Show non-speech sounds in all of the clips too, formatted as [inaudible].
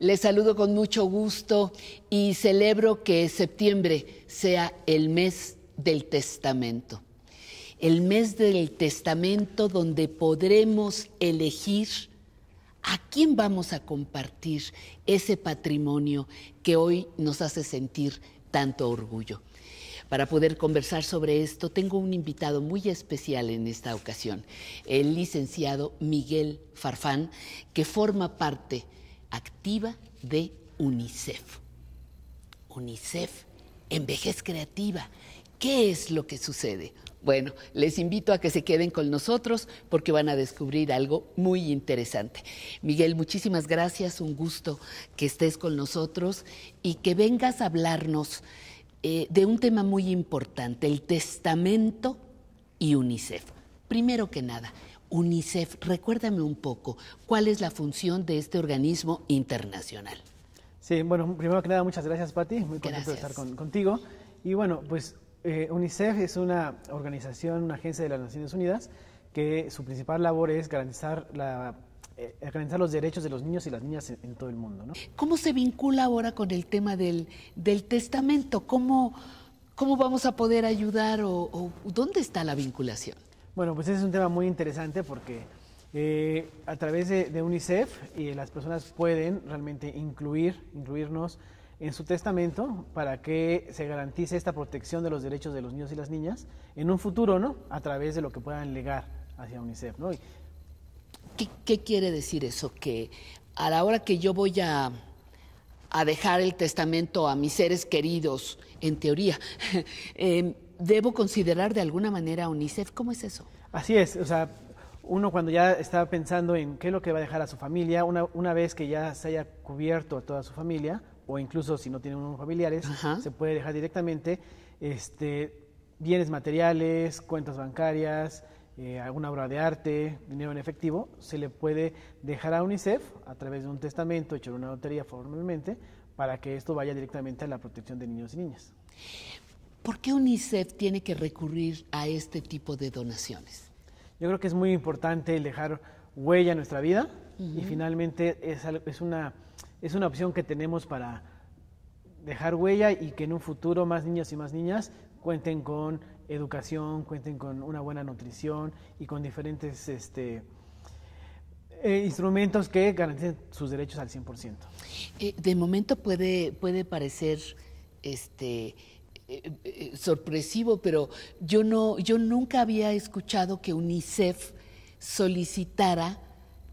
Les saludo con mucho gusto y celebro que septiembre sea el mes del testamento. El mes del testamento donde podremos elegir a quién vamos a compartir ese patrimonio que hoy nos hace sentir tanto orgullo. Para poder conversar sobre esto, tengo un invitado muy especial en esta ocasión, el licenciado Miguel Farfán, que forma parte de activa de UNICEF. UNICEF, envejez creativa. ¿Qué es lo que sucede? Bueno, les invito a que se queden con nosotros porque van a descubrir algo muy interesante. Miguel, muchísimas gracias, un gusto que estés con nosotros y que vengas a hablarnos eh, de un tema muy importante, el testamento y UNICEF. Primero que nada, UNICEF, recuérdame un poco, ¿cuál es la función de este organismo internacional? Sí, bueno, primero que nada, muchas gracias, Pati. Muy contento de estar contigo. Y bueno, pues eh, UNICEF es una organización, una agencia de las Naciones Unidas, que su principal labor es garantizar la eh, los derechos de los niños y las niñas en, todo el mundo. ¿no? ¿Cómo se vincula ahora con el tema del, testamento? ¿Cómo, vamos a poder ayudar o dónde está la vinculación? Bueno, pues ese es un tema muy interesante porque eh, a través de, UNICEF y las personas pueden realmente incluir, incluirnos en su testamento para que se garantice esta protección de los derechos de los niños y las niñas en un futuro, ¿no? A través de lo que puedan legar hacia UNICEF, ¿no? ¿Qué, quiere decir eso? Que a la hora que yo voy a, dejar el testamento a mis seres queridos, en teoría, [laughs] em, debo considerar de alguna manera a UNICEF. ¿Cómo es eso? Así es, o sea, uno cuando ya está pensando en qué es lo que va a dejar a su familia, una, una vez que ya se haya cubierto a toda su familia, o incluso si no tiene unos familiares, se puede dejar directamente este, bienes materiales, cuentas bancarias, eh, alguna obra de arte, dinero en efectivo, se le puede dejar a UNICEF a través de un testamento hecho en una lotería formalmente para que esto vaya directamente a la protección de niños y niñas. ¿Por qué UNICEF tiene que recurrir a este tipo de donaciones? Yo creo que es muy importante dejar huella en nuestra vida y finalmente es, una, es una opción que tenemos para dejar huella y que en un futuro más niños y más niñas cuenten con educación, cuenten con una buena nutrición y con diferentes este, eh, instrumentos que garanticen sus derechos al 100%. Eh, de momento puede, puede parecer este, eh, eh, sorpresivo, pero yo no, yo nunca había escuchado que UNICEF solicitara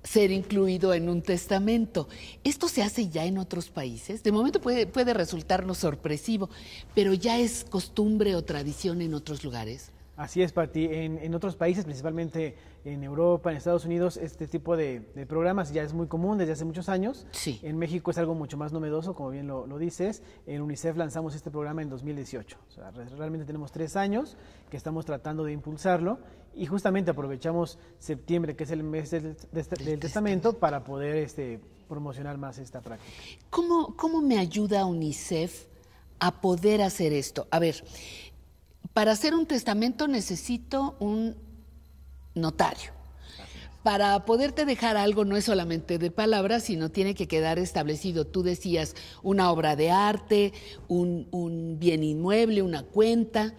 ser incluido en un testamento. Esto se hace ya en otros países. De momento puede, puede resultarnos sorpresivo, pero ya es costumbre o tradición en otros lugares. Así es, Pati. En, en, otros países, principalmente en Europa, en Estados Unidos, este tipo de, programas ya es muy común desde hace muchos años. Sí. En México es algo mucho más novedoso, como bien lo, dices. En UNICEF lanzamos este programa en 2018. O sea, realmente tenemos tres años que estamos tratando de impulsarlo y justamente aprovechamos septiembre, que es el mes del, este, testamento, para poder este, promocionar más esta práctica. ¿Cómo, cómo me ayuda UNICEF a poder hacer esto? A ver, para hacer un testamento necesito un notario. Para poderte dejar algo no es solamente de palabras, sino tiene que quedar establecido. Tú decías una obra de arte, un, bien inmueble, una cuenta.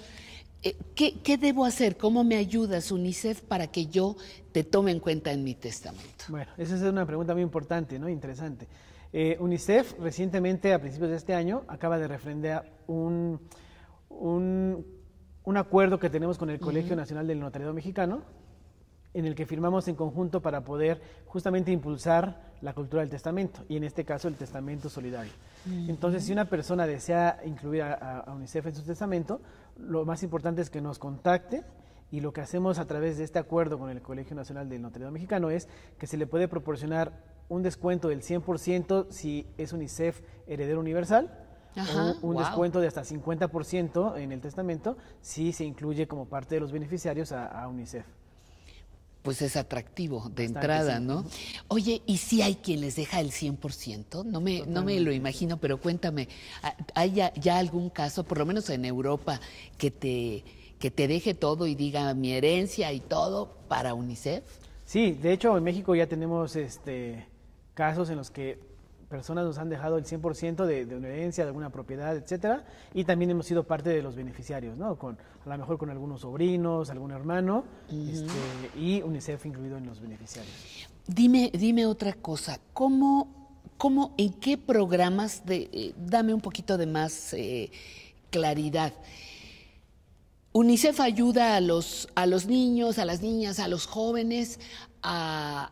Eh, ¿Qué, debo hacer? ¿Cómo me ayudas, UNICEF, para que yo te tome en cuenta en mi testamento? Bueno, esa es una pregunta muy importante, ¿no? Interesante. Eh, UNICEF recientemente, a principios de este año, acaba de refrendar un, un un acuerdo que tenemos con el Colegio Nacional del Notariado Mexicano, en el que firmamos en conjunto para poder justamente impulsar la cultura del testamento, y en este caso el testamento solidario. Entonces, si una persona desea incluir a, a, UNICEF en su testamento, lo más importante es que nos contacte y lo que hacemos a través de este acuerdo con el Colegio Nacional del Notariado Mexicano es que se le puede proporcionar un descuento del 100% si es UNICEF heredero universal un, descuento de hasta 50% en el testamento si se incluye como parte de los beneficiarios a, UNICEF. Pues es atractivo de entrada, ¿no? Oye, ¿y si hay quien les deja el 100%? No me, no me lo imagino, pero cuéntame, ¿hay ya, algún caso, por lo menos en Europa, que te, que te deje todo y diga mi herencia y todo para UNICEF? Sí, de hecho en México ya tenemos este, casos en los que personas nos han dejado el 100% de, de una herencia, de alguna propiedad, etcétera, y también hemos sido parte de los beneficiarios, ¿no? Con, a lo mejor con algunos sobrinos, algún hermano, este, y UNICEF incluido en los beneficiarios. Dime, dime otra cosa, ¿cómo, cómo en qué programas, de, eh, dame un poquito de más eh, claridad, UNICEF ayuda a los, a los niños, a las niñas, a los jóvenes a,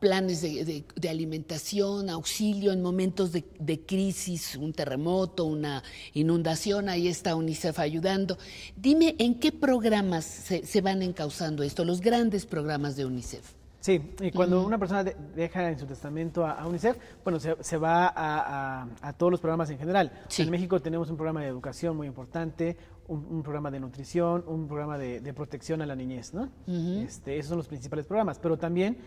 planes de, alimentación, auxilio en momentos de, crisis, un terremoto, una inundación, ahí está UNICEF ayudando. Dime, ¿en qué programas se, se van encauzando esto, los grandes programas de UNICEF? Sí, y cuando una persona deja en su testamento a, UNICEF, bueno, se, va a, todos los programas en general. En México tenemos un programa de educación muy importante, un, programa de nutrición, un programa de, protección a la niñez, ¿no? Este, esos son los principales programas, pero también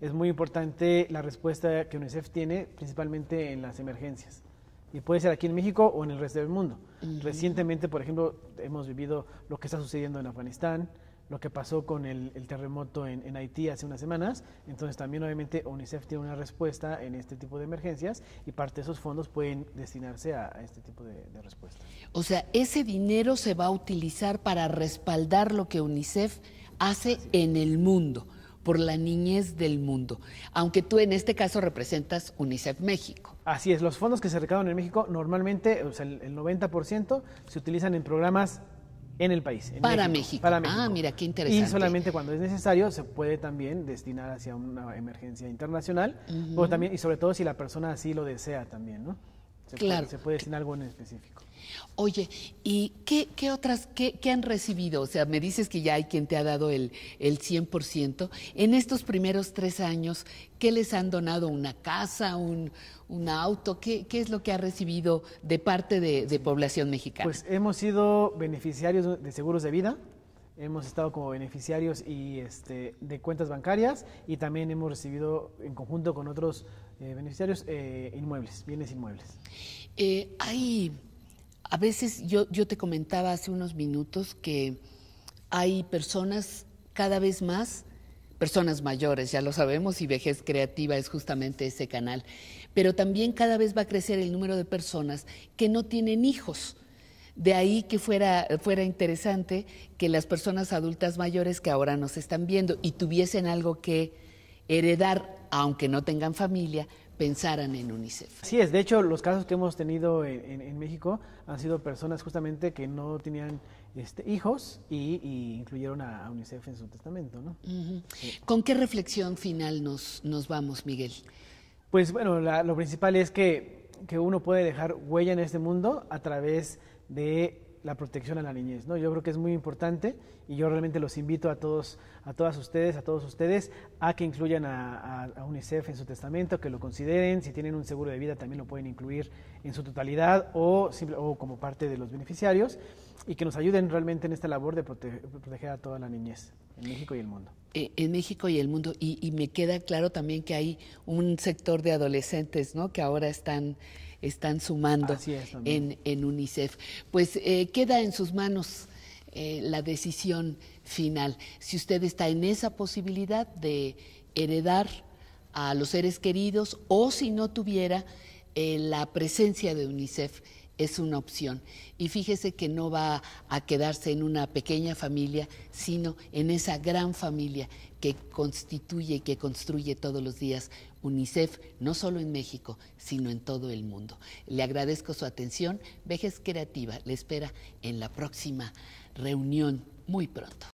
es muy importante la respuesta que UNICEF tiene, principalmente en las emergencias. Y puede ser aquí en México o en el resto del mundo. Recientemente, por ejemplo, hemos vivido lo que está sucediendo en Afganistán, lo que pasó con el, terremoto en, Haití hace unas semanas. Entonces también obviamente UNICEF tiene una respuesta en este tipo de emergencias y parte de esos fondos pueden destinarse a, este tipo de, respuestas. O sea, ese dinero se va a utilizar para respaldar lo que UNICEF hace en el mundo, por la niñez del mundo, aunque tú en este caso representas UNICEF México. Así es, los fondos que se recaudan en México normalmente, o sea, el 90% se utilizan en programas en el país. para, México, para ah, México. Ah, mira, qué interesante. Y solamente cuando es necesario se puede también destinar hacia una emergencia internacional, también, y sobre todo si la persona así lo desea también, ¿no? claro. se puede decir algo en específico. Oye, ¿y qué, otras, qué, han recibido? O sea, me dices que ya hay quien te ha dado el, el 100%. En estos primeros tres años, ¿qué les han donado? ¿Una casa, un, un auto? ¿Qué, ¿Qué, es lo que ha recibido de parte de población mexicana? Pues hemos sido beneficiarios de seguros de vida, hemos estado como beneficiarios y este, de cuentas bancarias y también hemos recibido en conjunto con otros eh, beneficiarios eh, inmuebles, bienes inmuebles. Eh, hay, a veces yo, yo te comentaba hace unos minutos que hay personas cada vez más, personas mayores, ya lo sabemos, y vejez creativa es justamente ese canal, pero también cada vez va a crecer el número de personas que no tienen hijos de ahí que fuera, interesante que las personas adultas mayores que ahora nos están viendo y tuviesen algo que heredar, aunque no tengan familia, pensaran en UNICEF. Así es, de hecho los casos que hemos tenido en, México han sido personas justamente que no tenían este, hijos y, incluyeron a, UNICEF en su testamento. ¿no? ¿Con qué reflexión final nos, nos vamos, Miguel? Pues bueno, lo principal es que que uno puede dejar huella en este mundo a través de la protección a la niñez, ¿no? Yo creo que es muy importante y yo realmente los invito a todos, a todas ustedes, a todos ustedes, a que incluyan a, a, UNICEF en su testamento, que lo consideren, si tienen un seguro de vida también lo pueden incluir en su totalidad o, o como parte de los beneficiarios y que nos ayuden realmente en esta labor de proteger, a toda la niñez en México y el mundo. E, en México y el mundo, y, y me queda claro también que hay un sector de adolescentes, ¿no? Que ahora están están sumando en, en, UNICEF. Pues eh, queda en sus manos eh, la decisión final. Si usted está en esa posibilidad de heredar a los seres queridos o si no tuviera eh, la presencia de UNICEF es una opción. Y fíjese que no va a quedarse en una pequeña familia, sino en esa gran familia que constituye y que construye todos los días UNICEF, no solo en México, sino en todo el mundo. Le agradezco su atención. Vejez Creativa le espera en la próxima reunión muy pronto.